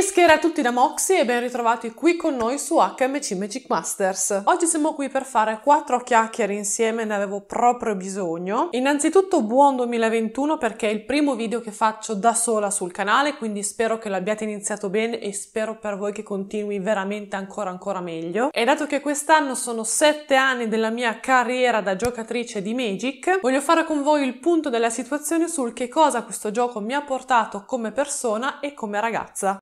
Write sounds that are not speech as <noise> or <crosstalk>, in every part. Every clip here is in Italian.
E schiera a tutti da Moxie e ben ritrovati qui con noi su HMC Magic Masters. Oggi siamo qui per fare quattro chiacchiere insieme, ne avevo proprio bisogno. Innanzitutto buon 2021 perché è il primo video che faccio da sola sul canale, quindi spero che l'abbiate iniziato bene e spero per voi che continui veramente ancora ancora meglio. E dato che quest'anno sono sette anni della mia carriera da giocatrice di Magic, voglio fare con voi il punto della situazione sul che cosa questo gioco mi ha portato come persona e come ragazza.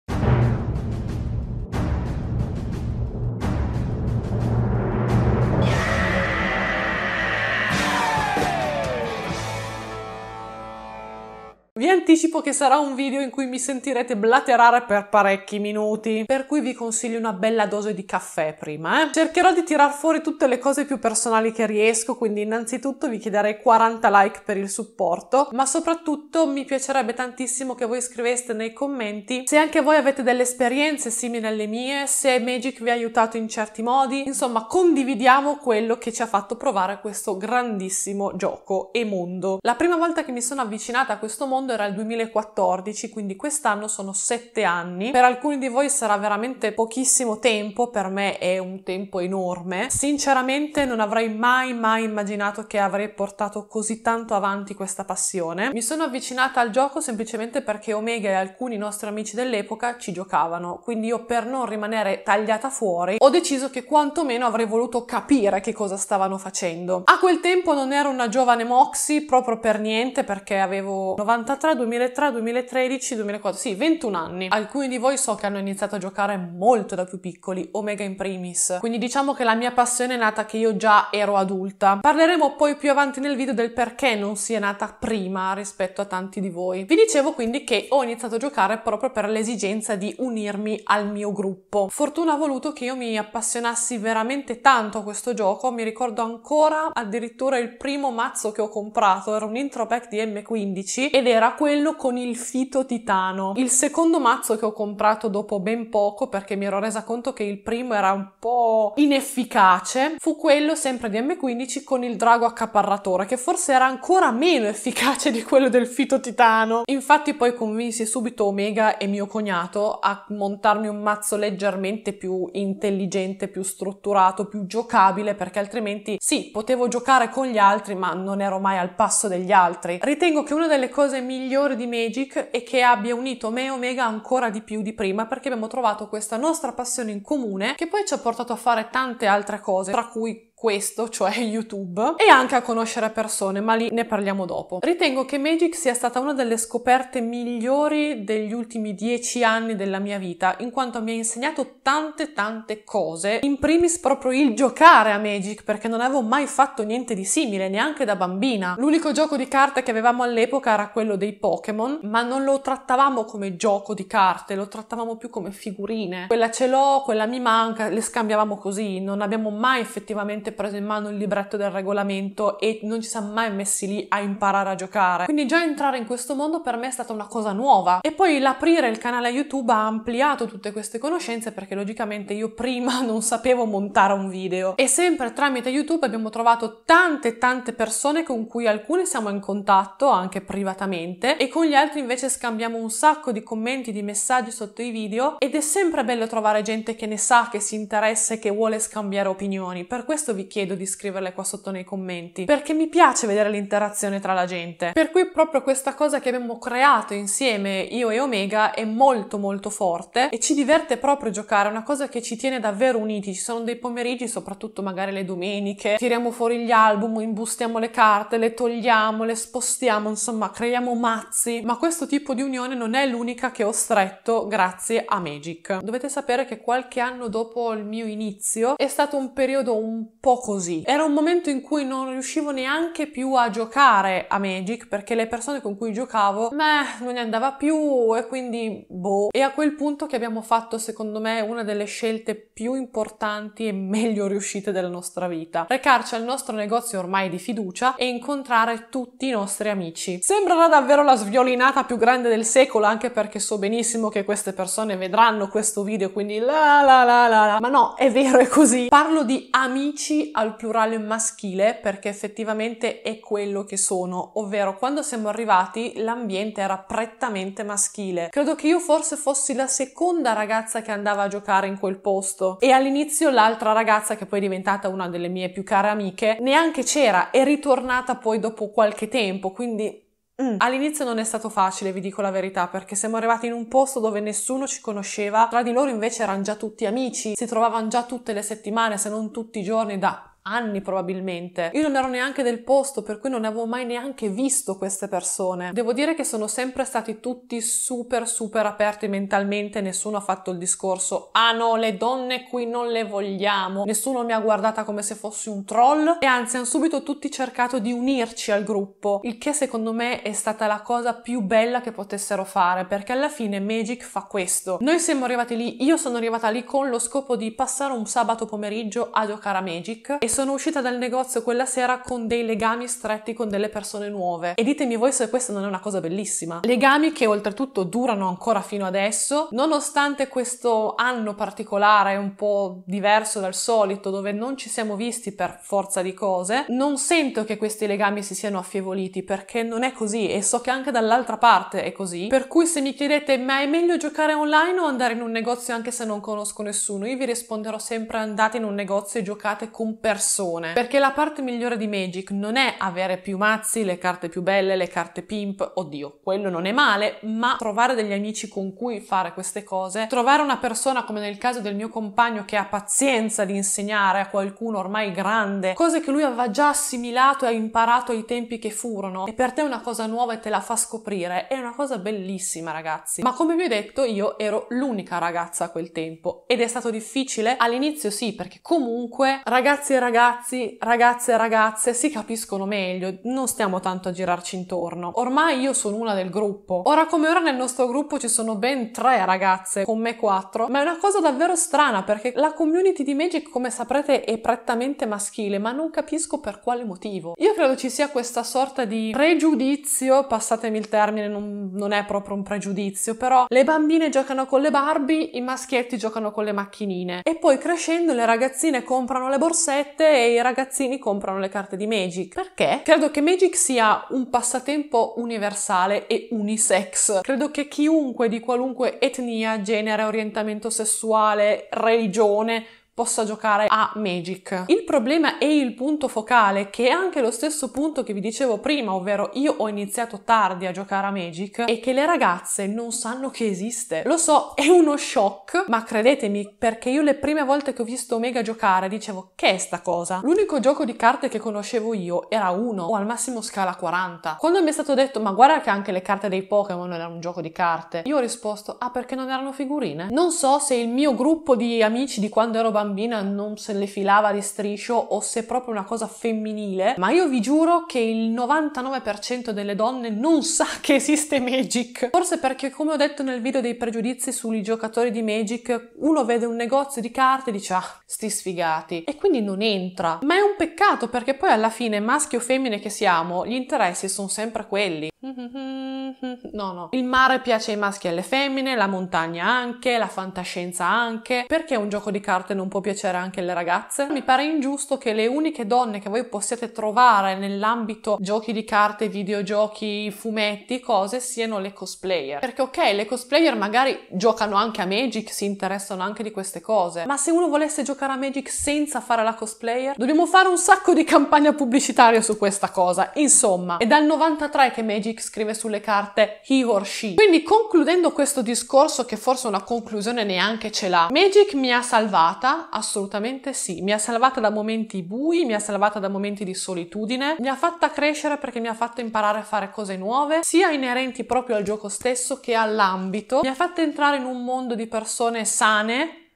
anticipo che sarà un video in cui mi sentirete blaterare per parecchi minuti, per cui vi consiglio una bella dose di caffè prima. Eh? Cercherò di tirar fuori tutte le cose più personali che riesco, quindi innanzitutto vi chiederei 40 like per il supporto, ma soprattutto mi piacerebbe tantissimo che voi scriveste nei commenti se anche voi avete delle esperienze simili alle mie, se Magic vi ha aiutato in certi modi, insomma condividiamo quello che ci ha fatto provare questo grandissimo gioco e mondo. La prima volta che mi sono avvicinata a questo mondo era il 2014, quindi quest'anno sono sette anni. Per alcuni di voi sarà veramente pochissimo tempo, per me è un tempo enorme. Sinceramente non avrei mai mai immaginato che avrei portato così tanto avanti questa passione. Mi sono avvicinata al gioco semplicemente perché Omega e alcuni nostri amici dell'epoca ci giocavano, quindi io per non rimanere tagliata fuori ho deciso che quantomeno avrei voluto capire che cosa stavano facendo. A quel tempo non ero una giovane Moxie proprio per niente perché avevo 93 2000 2003, 2013, 2004, sì, 21 anni. Alcuni di voi so che hanno iniziato a giocare molto da più piccoli, Omega in primis. Quindi diciamo che la mia passione è nata che io già ero adulta. Parleremo poi più avanti nel video del perché non sia nata prima rispetto a tanti di voi. Vi dicevo quindi che ho iniziato a giocare proprio per l'esigenza di unirmi al mio gruppo. Fortuna ha voluto che io mi appassionassi veramente tanto a questo gioco, mi ricordo ancora addirittura il primo mazzo che ho comprato, era un intro pack di M15 ed era quello quello con il fito titano. Il secondo mazzo che ho comprato dopo ben poco perché mi ero resa conto che il primo era un po' inefficace fu quello sempre di M15 con il drago accaparratore che forse era ancora meno efficace di quello del fito titano. Infatti poi convinsi subito Omega e mio cognato a montarmi un mazzo leggermente più intelligente, più strutturato, più giocabile perché altrimenti sì, potevo giocare con gli altri ma non ero mai al passo degli altri. Ritengo che una delle cose migliori migliore di Magic e che abbia unito me e Omega ancora di più di prima perché abbiamo trovato questa nostra passione in comune che poi ci ha portato a fare tante altre cose, tra cui questo, cioè <laughs> YouTube, e anche a conoscere persone, ma lì ne parliamo dopo. Ritengo che Magic sia stata una delle scoperte migliori degli ultimi dieci anni della mia vita, in quanto mi ha insegnato tante tante cose, in primis proprio il giocare a Magic, perché non avevo mai fatto niente di simile, neanche da bambina. L'unico gioco di carte che avevamo all'epoca era quello dei Pokémon, ma non lo trattavamo come gioco di carte, lo trattavamo più come figurine. Quella ce l'ho, quella mi manca, le scambiavamo così, non abbiamo mai effettivamente gente presa in mano il libretto del regolamento e non ci siamo mai messi lì a imparare a giocare. Quindi già entrare in questo mondo per me è stata una cosa nuova. E poi l'aprire il canale YouTube ha ampliato tutte queste conoscenze perché logicamente io prima <laughs> non sapevo montare un video. E sempre tramite YouTube abbiamo trovato tante tante persone con cui alcune siamo in contatto anche privatamente e con gli altri invece scambiamo un sacco di commenti, di messaggi sotto i video ed è sempre bello trovare gente che ne sa, che si interessa e che vuole scambiare opinioni. Per questo vi vi chiedo di scriverle qua sotto nei commenti, perché mi piace vedere l'interazione tra la gente. Per cui proprio questa cosa che abbiamo creato insieme io e Omega è molto molto forte e ci diverte proprio giocare, è una cosa che ci tiene davvero uniti. Ci sono dei pomeriggi, soprattutto magari le domeniche, tiriamo fuori gli album, imbustiamo le carte, le togliamo, le spostiamo, insomma, creiamo mazzi, ma questo tipo di unione non è l'unica che ho stretto grazie a Magic. Dovete sapere che qualche anno dopo il mio inizio è stato un periodo un po' po' così. Era un momento in cui non riuscivo neanche più a giocare a Magic perché le persone con cui giocavo, meh, non ne andava più e quindi boh. E a quel punto che abbiamo fatto, secondo me, una delle scelte più importanti e meglio riuscite della nostra vita. Recarci al nostro negozio ormai di fiducia e incontrare tutti i nostri amici. Sembrerà davvero la sviolinata più grande del secolo, anche perché so benissimo che queste persone vedranno questo video, quindi la la la la la. Ma no, è vero, è così. Parlo di amici al plurale maschile perché effettivamente è quello che sono, ovvero quando siamo arrivati l'ambiente era prettamente maschile. Credo che io forse fossi la seconda ragazza che andava a giocare in quel posto e all'inizio l'altra ragazza che poi è diventata una delle mie più care amiche neanche c'era, è ritornata poi dopo qualche tempo, quindi Mm. All'inizio non è stato facile, vi dico la verità, perché siamo arrivati in un posto dove nessuno ci conosceva, tra di loro invece erano già tutti amici, si trovavano già tutte le settimane, se non tutti i giorni, da anni probabilmente. Io non ero neanche del posto, per cui non avevo mai neanche visto queste persone. Devo dire che sono sempre stati tutti super super aperti mentalmente, nessuno ha fatto il discorso "Ah no, le donne qui non le vogliamo". Nessuno mi ha guardata come se fossi un troll e anzi hanno subito tutti cercato di unirci al gruppo, il che secondo me è stata la cosa più bella che potessero fare, perché alla fine Magic fa questo. Noi siamo arrivati lì, io sono arrivata lì con lo scopo di passare un sabato pomeriggio a giocare a Magic e sono uscita dal negozio quella sera con dei legami stretti con delle persone nuove. E ditemi voi se questa non è una cosa bellissima. Legami che oltretutto durano ancora fino adesso, nonostante questo anno particolare un po' diverso dal solito, dove non ci siamo visti per forza di cose, non sento che questi legami si siano affievoliti perché non è così e so che anche dall'altra parte è così. Per cui se mi chiedete ma è meglio giocare online o andare in un negozio anche se non conosco nessuno, io vi risponderò sempre andate in un negozio e giocate con persone persone, perché la parte migliore di Magic non è avere più mazzi, le carte più belle, le carte pimp, oddio, quello non è male, ma trovare degli amici con cui fare queste cose, trovare una persona come nel caso del mio compagno che ha pazienza di insegnare a qualcuno ormai grande, cose che lui aveva già assimilato e imparato ai tempi che furono, e per te è una cosa nuova e te la fa scoprire, è una cosa bellissima ragazzi. Ma come vi ho detto io ero l'unica ragazza a quel tempo ed è stato difficile? All'inizio sì, perché comunque ragazzi e ragazze ragazzi, ragazze e ragazze si capiscono meglio, non stiamo tanto a girarci intorno. Ormai io sono una del gruppo. Ora come ora nel nostro gruppo ci sono ben tre ragazze, con me quattro, ma è una cosa davvero strana perché la community di Magic, come saprete, è prettamente maschile, ma non capisco per quale motivo. Io credo ci sia questa sorta di pregiudizio, passatemi il termine, non, non è proprio un pregiudizio, però le bambine giocano con le Barbie, i maschietti giocano con le macchinine e poi crescendo le ragazzine comprano le borsette scoperte e i ragazzini comprano le carte di Magic. Perché? Credo che Magic sia un passatempo universale e unisex. Credo che chiunque di qualunque etnia, genere, orientamento sessuale, religione, possa giocare a Magic. Il problema è il punto focale, che è anche lo stesso punto che vi dicevo prima, ovvero io ho iniziato tardi a giocare a Magic e che le ragazze non sanno che esiste. Lo so, è uno shock, ma credetemi, perché io le prime volte che ho visto Omega giocare dicevo che è sta cosa? L'unico gioco di carte che conoscevo io era uno o al massimo scala 40. Quando mi è stato detto "Ma guarda che anche le carte dei Pokémon erano un gioco di carte", io ho risposto "Ah, perché non erano figurine?". Non so se il mio gruppo di amici di quando ero bambino bambina non se le filava di striscio o se è proprio una cosa femminile, ma io vi giuro che il 99% delle donne non sa <laughs> che esiste Magic. Forse perché, come ho detto nel video dei pregiudizi sui giocatori di Magic, uno vede un negozio di carte e dice ah, sti sfigati, e quindi non entra. Ma è un peccato perché poi alla fine, maschio o femmine che siamo, gli interessi sono sempre quelli. No, no. Il mare piace ai maschi e alle femmine, la montagna anche, la fantascienza anche. Perché un gioco di carte non può piacere anche alle ragazze? Mi pare ingiusto che le uniche donne che voi possiate trovare nell'ambito giochi di carte, videogiochi, fumetti, cose, siano le cosplayer. Perché ok, le cosplayer magari giocano anche a Magic, si interessano anche di queste cose. Ma se uno volesse giocare a Magic senza fare la cosplayer, dobbiamo fare un sacco di campagna pubblicitaria su questa cosa. Insomma, è dal 93 che Magic Magic scrive sulle carte he or she. Quindi concludendo questo discorso, che forse una conclusione neanche ce l'ha, Magic mi ha salvata? Assolutamente sì. Mi ha salvata da momenti bui, mi ha salvata da momenti di solitudine, mi ha fatta crescere perché mi ha fatto imparare a fare cose nuove, sia inerenti proprio al gioco stesso che all'ambito. Mi ha fatto entrare in un mondo di persone sane,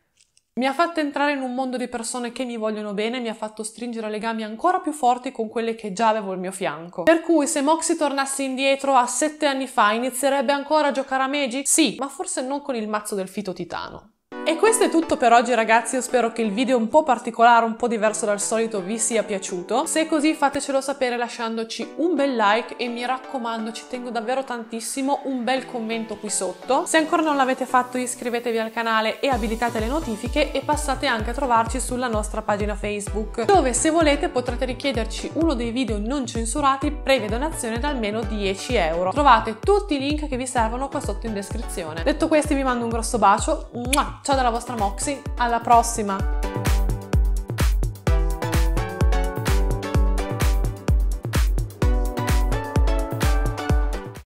mi ha fatto entrare in un mondo di persone che mi vogliono bene, mi ha fatto stringere legami ancora più forti con quelle che già avevo al mio fianco. Per cui se Moxie tornasse indietro a sette anni fa inizierebbe ancora a giocare a Meiji? Sì, ma forse non con il mazzo del fito titano. E questo è tutto per oggi ragazzi, io spero che il video un po' particolare, un po' diverso dal solito vi sia piaciuto. Se è così fatecelo sapere lasciandoci un bel like e mi raccomando ci tengo davvero tantissimo un bel commento qui sotto. Se ancora non l'avete fatto iscrivetevi al canale e abilitate le notifiche e passate anche a trovarci sulla nostra pagina Facebook dove se volete potrete richiederci uno dei video non censurati previa donazione da almeno 10 euro. Trovate tutti i link che vi servono qua sotto in descrizione. Detto questo vi mando un grosso bacio, ciao! ciao dalla vostra Moxie, alla prossima!